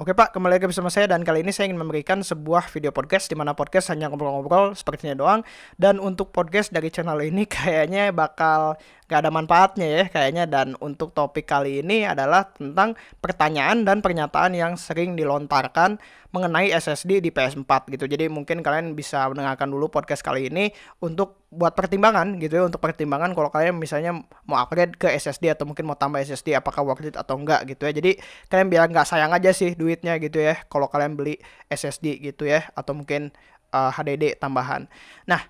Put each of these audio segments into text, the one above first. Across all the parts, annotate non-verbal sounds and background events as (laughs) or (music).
Oke Pak, kembali lagi bersama saya dan kali ini saya ingin memberikan sebuah video podcast di mana podcast hanya ngobrol-ngobrol sepertinya doang dan untuk podcast dari channel ini (laughs) kayaknya bakal gak ada manfaatnya ya kayaknya dan untuk topik kali ini adalah tentang pertanyaan dan pernyataan yang sering dilontarkan mengenai SSD di PS4 gitu. Jadi mungkin kalian bisa mendengarkan dulu podcast kali ini untuk buat pertimbangan gitu ya untuk pertimbangan kalau kalian misalnya mau upgrade ke SSD atau mungkin mau tambah SSD apakah worth it atau enggak gitu ya jadi kalian biar nggak sayang aja sih duitnya gitu ya kalau kalian beli SSD gitu ya atau mungkin uh, eh, HDD tambahan nah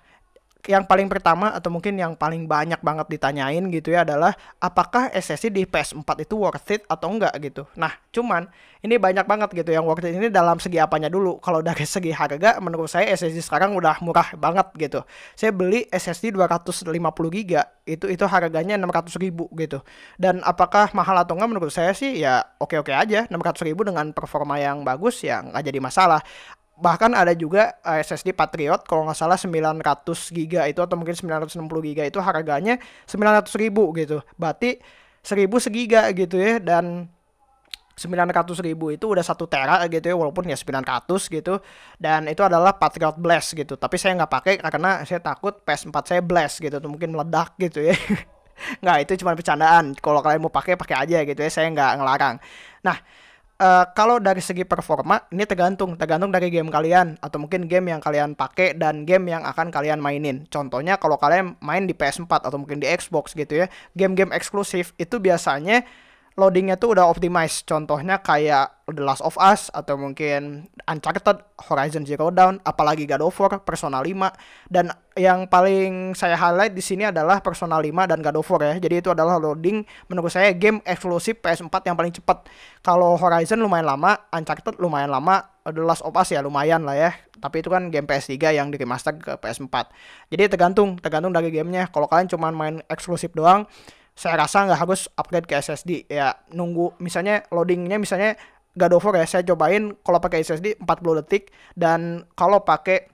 yang paling pertama atau mungkin yang paling banyak banget ditanyain gitu ya adalah apakah SSD di PS4 itu worth it atau enggak gitu. Nah, cuman ini banyak banget gitu yang worth it ini dalam segi apanya dulu. Kalau dari segi harga menurut saya SSD sekarang udah murah banget gitu. Saya beli SSD 250 GB itu itu harganya 600 ribu gitu. Dan apakah mahal atau enggak menurut saya sih ya oke-oke aja 600 ribu dengan performa yang bagus ya enggak jadi masalah bahkan ada juga eh, SSD Patriot kalau nggak salah 900 giga itu atau mungkin 960 giga itu harganya 900 ribu gitu berarti 1000 segiga gitu ya dan 900 ribu itu udah satu tera gitu ya walaupun ya 900 gitu dan itu adalah Patriot Blast gitu tapi saya nggak pakai karena saya takut PS4 saya blast gitu tuh mungkin meledak gitu ya (laughs) nggak itu cuma bercandaan kalau kalian mau pakai pakai aja gitu ya saya nggak ngelarang nah uh, kalau dari segi performa ini tergantung tergantung dari game kalian atau mungkin game yang kalian pakai dan game yang akan kalian mainin. Contohnya kalau kalian main di PS4 atau mungkin di Xbox gitu ya, game-game eksklusif itu biasanya loadingnya tuh udah optimize. Contohnya kayak The Last of Us atau mungkin Uncharted, Horizon Zero Dawn, apalagi God of War, Persona 5 dan yang paling saya highlight di sini adalah Persona 5 dan God of War ya. Jadi itu adalah loading menurut saya game eksklusif PS4 yang paling cepat. Kalau Horizon lumayan lama, Uncharted lumayan lama, The Last of Us ya lumayan lah ya. Tapi itu kan game PS3 yang di remaster ke PS4. Jadi tergantung, tergantung dari gamenya. Kalau kalian cuma main eksklusif doang, saya rasa nggak harus upgrade ke SSD ya nunggu misalnya loadingnya misalnya God of War ya saya cobain kalau pakai SSD 40 detik dan kalau pakai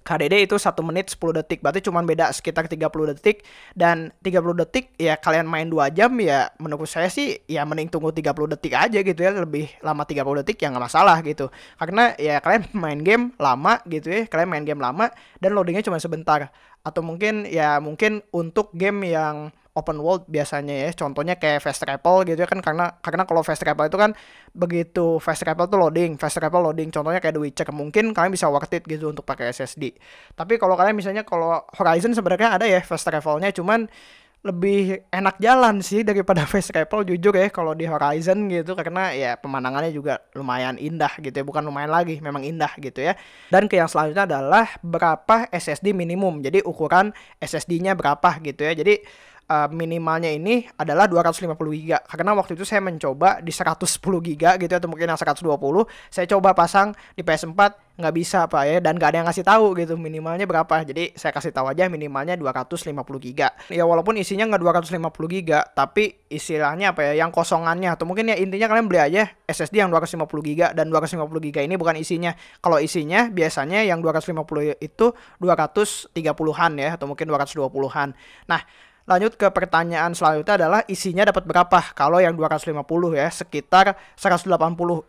HDD itu satu menit 10 detik berarti cuma beda sekitar 30 detik dan 30 detik ya kalian main dua jam ya menurut saya sih ya mending tunggu 30 detik aja gitu ya lebih lama 30 detik ya nggak masalah gitu karena ya kalian main game lama gitu ya kalian main game lama dan loadingnya cuma sebentar atau mungkin ya mungkin untuk game yang open world biasanya ya contohnya kayak fast travel gitu ya kan karena karena kalau fast travel itu kan begitu fast travel tuh loading fast travel loading contohnya kayak The Witcher mungkin kalian bisa worth it gitu untuk pakai SSD tapi kalau kalian misalnya kalau Horizon sebenarnya ada ya fast travelnya cuman lebih enak jalan sih daripada (laughs) fast travel jujur ya kalau di Horizon gitu karena ya pemandangannya juga lumayan indah gitu ya bukan lumayan lagi memang indah gitu ya dan ke yang selanjutnya adalah berapa SSD minimum jadi ukuran SSD-nya berapa gitu ya jadi uh, minimalnya ini adalah 250 giga karena waktu itu saya mencoba di 110 giga gitu ya, atau mungkin yang 120 saya coba pasang di PS4 nggak bisa pak ya dan nggak ada yang ngasih tahu gitu minimalnya berapa jadi saya kasih tahu aja minimalnya 250 giga ya walaupun isinya nggak 250 giga tapi istilahnya apa ya yang kosongannya atau mungkin ya intinya kalian beli aja SSD yang 250 giga dan 250 giga ini bukan isinya kalau isinya biasanya yang 250 itu 230-an ya atau mungkin 220-an nah Lanjut ke pertanyaan selanjutnya adalah isinya dapat berapa? Kalau yang 250 ya, sekitar 180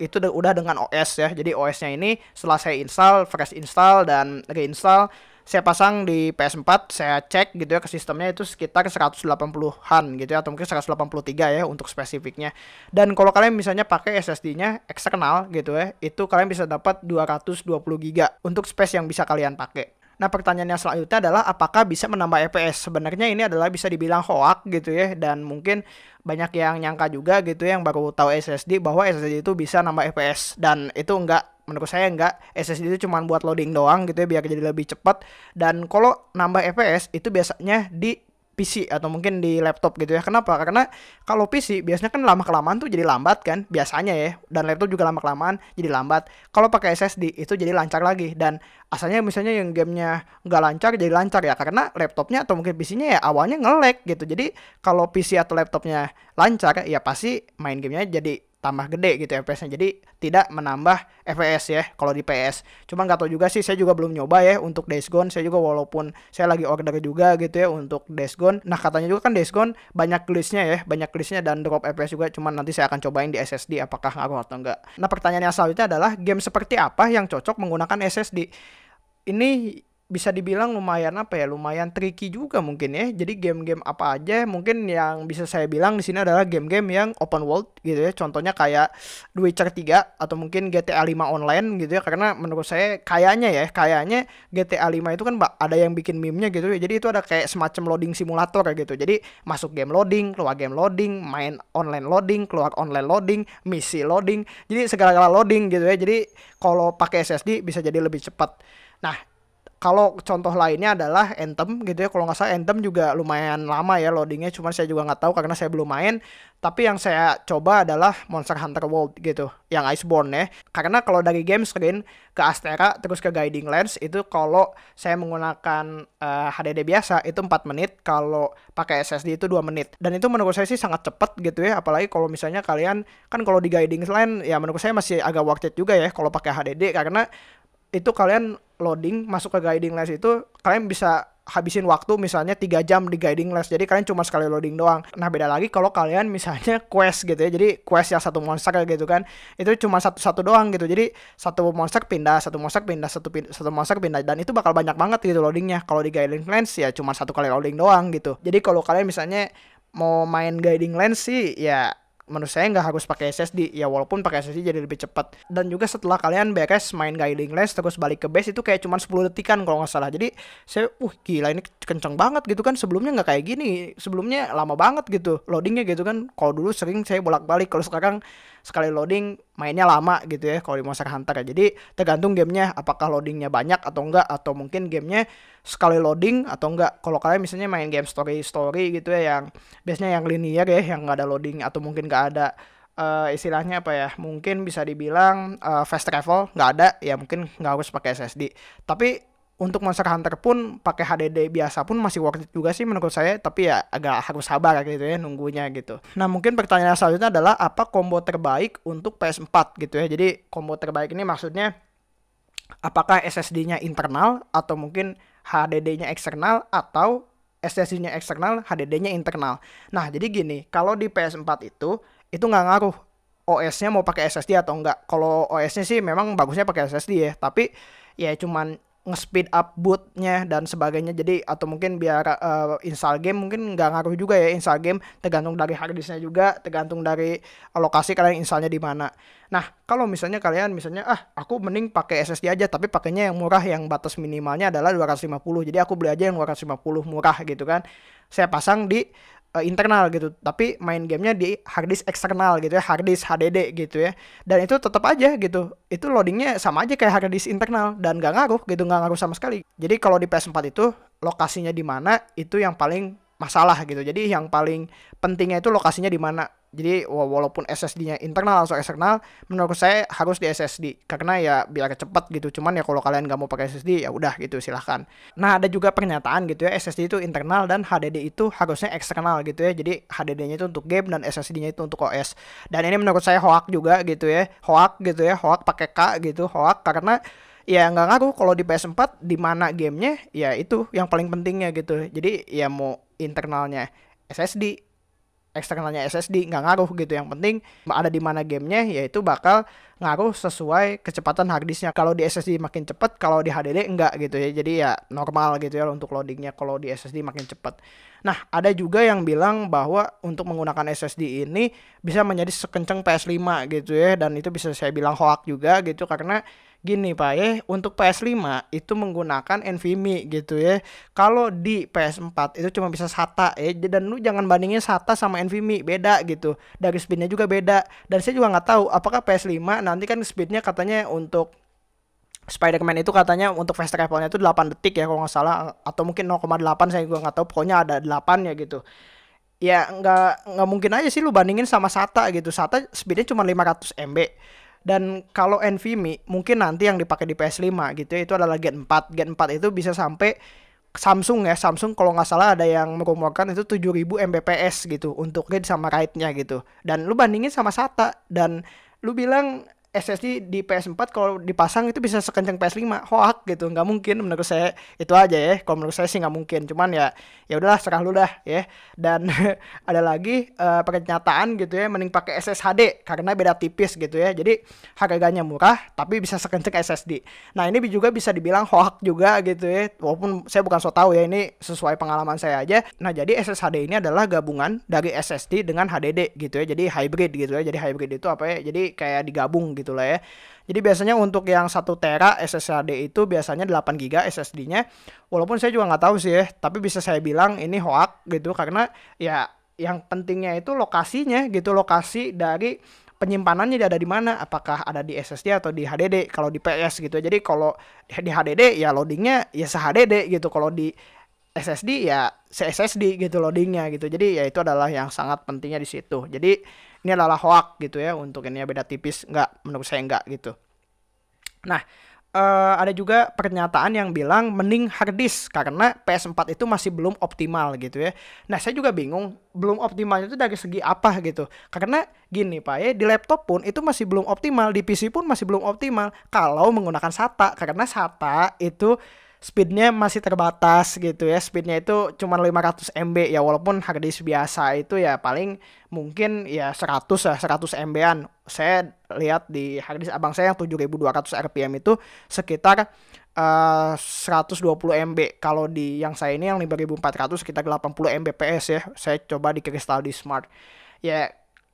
itu udah dengan OS ya. Jadi OS-nya ini setelah saya install, fresh install dan reinstall saya pasang di PS4, saya cek gitu ya ke sistemnya itu sekitar 180-an gitu ya atau mungkin 183 ya untuk spesifiknya. Dan kalau kalian misalnya pakai SSD-nya eksternal gitu ya, itu kalian bisa dapat 220 GB untuk space yang bisa kalian pakai. Nah pertanyaan yang selanjutnya adalah apakah bisa menambah fps Sebenarnya ini adalah bisa dibilang hoak gitu ya dan mungkin banyak yang nyangka juga gitu ya yang baru tahu SSD bahwa SSD itu bisa nambah fps dan itu enggak menurut saya enggak SSD itu cuma buat loading doang gitu ya biar jadi lebih cepat dan kalau nambah fps itu biasanya di PC atau mungkin di laptop gitu ya. Kenapa? Karena kalau PC biasanya kan lama kelamaan tuh jadi lambat kan, biasanya ya. Dan laptop juga lama kelamaan jadi lambat. Kalau pakai SSD itu jadi lancar lagi dan asalnya misalnya yang gamenya nggak lancar jadi lancar ya karena laptopnya atau mungkin PC-nya ya awalnya ngelek gitu. Jadi kalau PC atau laptopnya lancar ya pasti main gamenya jadi tambah gede gitu FPS-nya. Jadi tidak menambah FPS ya kalau di PS. Cuma nggak tahu juga sih, saya juga belum nyoba ya untuk Days Gone. Saya juga walaupun saya lagi order juga gitu ya untuk Days Gone. Nah katanya juga kan Days Gone banyak glitch-nya ya, banyak glitch-nya dan drop FPS juga. Cuma nanti saya akan cobain di SSD apakah ngaruh atau enggak. Nah pertanyaan yang selanjutnya adalah game seperti apa yang cocok menggunakan SSD? Ini bisa dibilang lumayan apa ya lumayan tricky juga mungkin ya jadi game-game apa aja mungkin yang bisa saya bilang di sini adalah game-game yang open world gitu ya contohnya kayak The Witcher 3 atau mungkin GTA 5 online gitu ya karena menurut saya kayaknya ya kayaknya GTA 5 itu kan ada yang bikin meme-nya gitu ya jadi itu ada kayak semacam loading simulator kayak gitu jadi masuk game loading keluar game loading main online loading keluar online loading misi loading jadi segala-gala loading gitu ya jadi kalau pakai SSD bisa jadi lebih cepat nah kalau contoh lainnya adalah Anthem gitu ya kalau nggak salah Anthem juga lumayan lama ya loadingnya Cuma saya juga nggak tahu karena saya belum main tapi yang saya coba adalah Monster Hunter World gitu yang Iceborne ya karena kalau dari game screen ke Astera terus ke Guiding Lens itu kalau saya menggunakan uh, eh, HDD biasa itu 4 menit kalau pakai SSD itu 2 menit dan itu menurut saya sih sangat cepat gitu ya apalagi kalau misalnya kalian kan kalau di Guiding Lens ya menurut saya masih agak worth it juga ya kalau pakai HDD karena itu kalian loading masuk ke guiding lens itu kalian bisa habisin waktu misalnya tiga jam di guiding lens jadi kalian cuma sekali loading doang nah beda lagi kalau kalian misalnya (laughs) quest gitu ya jadi quest yang satu monster gitu kan itu cuma satu satu doang gitu jadi satu monster pindah satu monster pindah satu pindah, satu monster pindah dan itu bakal banyak banget gitu loadingnya kalau di guiding lens ya cuma satu kali loading doang gitu jadi kalau kalian misalnya mau main guiding lens sih ya menurut saya nggak harus pakai SSD ya walaupun pakai SSD jadi lebih cepat dan juga setelah kalian beres main guiding lens terus balik ke base itu kayak cuma 10 detikan kalau nggak salah jadi saya uh gila ini kenceng banget gitu kan sebelumnya nggak kayak gini sebelumnya lama banget gitu loadingnya gitu kan kalau dulu sering saya bolak balik kalau sekarang sekali loading mainnya lama gitu ya kalau di Monster Hunter ya. Jadi tergantung gamenya apakah loadingnya banyak atau enggak atau mungkin gamenya sekali loading atau enggak. Kalau kalian misalnya main game story story gitu ya yang biasanya yang linear ya yang nggak ada loading atau mungkin nggak ada uh, istilahnya apa ya mungkin bisa dibilang uh, fast travel nggak ada ya mungkin nggak harus pakai SSD tapi untuk Monster Hunter pun pakai HDD biasa pun masih worth it juga sih menurut saya tapi ya agak harus sabar gitu ya nunggunya gitu. Nah mungkin pertanyaan selanjutnya adalah apa combo terbaik untuk PS4 gitu ya. Jadi combo terbaik ini maksudnya apakah SSD-nya internal atau mungkin HDD-nya eksternal atau SSD-nya eksternal, HDD-nya internal. Nah jadi gini, kalau di PS4 itu itu nggak ngaruh OS-nya mau pakai SSD atau enggak. Kalau OS-nya sih memang bagusnya pakai SSD ya, tapi ya cuman nge-speed up bootnya dan sebagainya jadi atau mungkin biar uh, install game mungkin nggak ngaruh juga ya install game tergantung dari harddisknya juga tergantung dari lokasi kalian installnya di mana nah kalau misalnya kalian misalnya ah aku mending pakai SSD aja tapi pakainya yang murah yang batas minimalnya adalah 250 jadi aku beli aja yang 250 murah gitu kan saya pasang di uh, internal gitu tapi main gamenya di harddisk eksternal gitu ya harddisk HDD gitu ya dan itu tetap aja gitu itu loadingnya sama aja kayak harddisk internal dan gak ngaruh gitu gak ngaruh sama sekali jadi kalau di PS4 itu lokasinya di mana itu yang paling masalah gitu jadi yang paling pentingnya itu lokasinya di mana jadi walaupun SSD-nya internal atau eksternal, menurut saya harus di SSD karena ya bila kecepat gitu. Cuman ya kalau kalian nggak mau pakai SSD ya udah gitu silahkan. Nah ada juga pernyataan gitu ya SSD itu internal dan HDD itu harusnya eksternal gitu ya. Jadi HDD-nya itu untuk game dan SSD-nya itu untuk OS. Dan ini menurut saya hoak juga gitu ya, hoak gitu ya, hoak pakai K gitu, hoak karena ya nggak ngaku kalau di PS4 di mana gamenya ya itu yang paling pentingnya gitu jadi ya mau internalnya SSD eksternalnya SSD nggak ngaruh gitu yang penting ada di mana gamenya yaitu bakal ngaruh sesuai kecepatan harddisknya kalau di SSD makin cepat kalau di HDD enggak gitu ya jadi ya normal gitu ya untuk loadingnya kalau di SSD makin cepat nah ada juga yang bilang bahwa untuk menggunakan SSD ini bisa menjadi sekenceng PS5 gitu ya dan itu bisa saya bilang hoak juga gitu karena gini Pak ya, untuk PS5 itu menggunakan NVMe gitu ya. Kalau di PS4 itu cuma bisa SATA ya, dan lu jangan bandingin SATA sama NVMe, beda gitu. Dari speednya juga beda. Dan saya juga nggak tahu apakah PS5 nanti kan speednya katanya untuk Spider-Man itu katanya untuk fast travelnya itu 8 detik ya kalau nggak salah atau mungkin 0,8 saya juga nggak tahu pokoknya ada 8 ya gitu ya nggak nggak mungkin aja sih lu bandingin sama SATA gitu SATA speednya cuma 500 MB dan kalau NVMe mungkin nanti yang dipakai di PS5 gitu ya, itu adalah Gen 4 Gen 4 itu bisa sampai Samsung ya Samsung kalau nggak salah ada yang merumorkan itu 7000 Mbps gitu untuk read sama write-nya gitu dan lu bandingin sama SATA dan lu bilang SSD di PS4 kalau dipasang itu bisa sekencang PS5 hoak gitu nggak mungkin menurut saya itu aja ya kalau menurut saya sih nggak mungkin cuman ya ya udahlah serah lu dah ya dan (laughs) ada lagi uh, eh, pernyataan gitu ya mending pakai SSHD karena beda tipis gitu ya jadi harganya murah tapi bisa sekencang SSD nah ini juga bisa dibilang hoak juga gitu ya walaupun saya bukan so tahu ya ini sesuai pengalaman saya aja nah jadi SSHD ini adalah gabungan dari SSD dengan HDD gitu ya jadi hybrid gitu ya jadi hybrid itu apa ya jadi kayak digabung gitu gitu lah ya. Jadi biasanya untuk yang 1 tera SSD itu biasanya 8 GB SSD-nya. Walaupun saya juga nggak tahu sih ya, tapi bisa saya bilang ini hoax gitu karena ya yang pentingnya itu lokasinya gitu, lokasi dari penyimpanannya ada di mana apakah ada di SSD atau di HDD kalau di PS gitu ya, jadi kalau di HDD ya loadingnya ya se HDD gitu kalau di SSD ya se SSD gitu loadingnya gitu jadi ya itu adalah yang sangat pentingnya di situ jadi ini adalah hoak gitu ya untuk ini ya, beda tipis nggak menurut saya nggak gitu nah Uh, ada juga pernyataan yang bilang mending hard disk karena PS4 itu masih belum optimal gitu ya. Nah saya juga bingung belum optimal itu dari segi apa gitu. Karena gini Pak ya di laptop pun itu masih belum optimal, di PC pun masih belum optimal kalau menggunakan SATA karena SATA itu speednya masih terbatas gitu ya speednya itu cuma 500 MB ya walaupun hard disk biasa itu ya paling mungkin ya 100 ya 100 MB-an saya lihat di hard disk abang saya yang 7200 RPM itu sekitar uh, 120 MB kalau di yang saya ini yang 5400 sekitar 80 Mbps ya saya coba di Crystal di Smart ya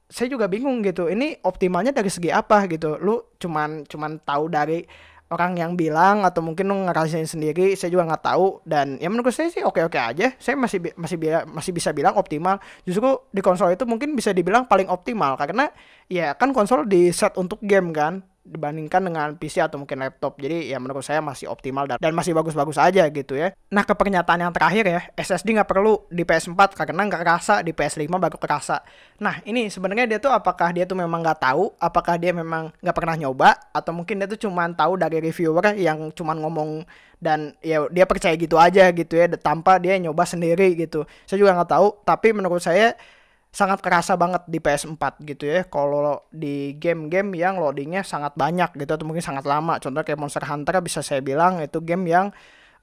saya juga bingung gitu ini optimalnya dari segi apa gitu lu cuman cuman tahu dari orang yang bilang atau mungkin ngerasain sendiri saya juga nggak tahu dan ya menurut saya sih oke oke aja saya masih masih masih bisa bilang optimal justru di konsol itu mungkin bisa dibilang paling optimal karena ya kan konsol di set untuk game kan dibandingkan dengan PC atau mungkin laptop. Jadi ya menurut saya masih optimal dan, masih bagus-bagus aja gitu ya. Nah ke pernyataan yang terakhir ya, SSD nggak perlu di PS4 karena nggak kerasa, di PS5 baru kerasa. Nah ini sebenarnya dia tuh apakah dia tuh memang nggak tahu, apakah dia memang nggak pernah nyoba, atau mungkin dia tuh cuma tahu dari reviewer yang cuma ngomong dan ya dia percaya gitu aja gitu ya tanpa dia nyoba sendiri gitu. Saya juga nggak tahu, tapi menurut saya sangat kerasa banget di PS4 gitu ya kalau di game-game yang loadingnya sangat banyak gitu atau mungkin sangat lama contoh kayak Monster Hunter bisa saya bilang itu game yang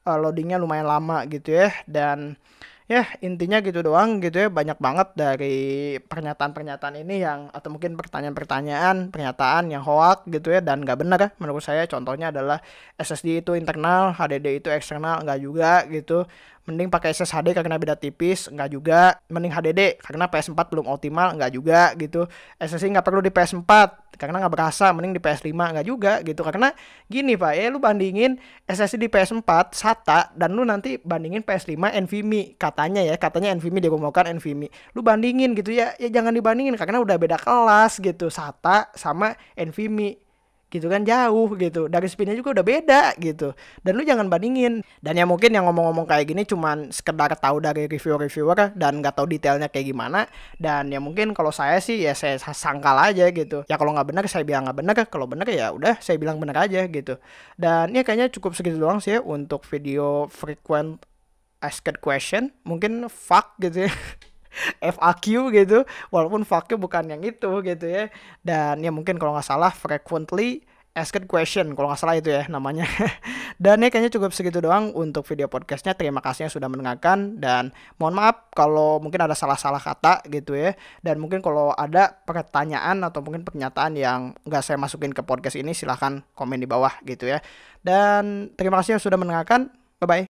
uh, loadingnya lumayan lama gitu ya dan ya intinya gitu doang gitu ya banyak banget dari pernyataan-pernyataan ini yang atau mungkin pertanyaan-pertanyaan pernyataan yang hoak gitu ya dan nggak benar ya. menurut saya contohnya adalah SSD itu internal HDD itu eksternal nggak juga gitu mending pakai SSD karena beda tipis nggak juga mending HDD karena PS4 belum optimal nggak juga gitu SSD nggak perlu di PS4 karena nggak berasa mending di PS5 nggak juga gitu karena gini pak ya lu bandingin SSD di PS4 SATA dan lu nanti bandingin PS5 NVMe katanya ya katanya NVMe dia kan NVMe lu bandingin gitu ya ya jangan dibandingin karena udah beda kelas gitu SATA sama NVMe gitu kan jauh gitu dari spinnya juga udah beda gitu dan lu jangan bandingin dan ya mungkin yang ngomong-ngomong kayak gini cuman sekedar tahu dari review-reviewer dan nggak tahu detailnya kayak gimana dan ya mungkin kalau saya sih ya saya sangkal aja gitu ya kalau nggak benar saya bilang nggak benar kalau benar ya udah saya bilang benar aja gitu dan ya kayaknya cukup segitu doang sih ya, untuk video frequent asked question mungkin fuck gitu ya (laughs) FAQ gitu walaupun FAQ bukan yang itu gitu ya dan ya mungkin kalau nggak salah frequently asked question kalau nggak salah itu ya namanya (laughs) dan ya kayaknya cukup segitu doang untuk video podcastnya terima kasih yang sudah mendengarkan dan mohon maaf kalau mungkin ada salah-salah kata gitu ya dan mungkin kalau ada pertanyaan atau mungkin pernyataan yang nggak saya masukin ke podcast ini silahkan komen di bawah gitu ya dan terima kasih yang sudah mendengarkan bye bye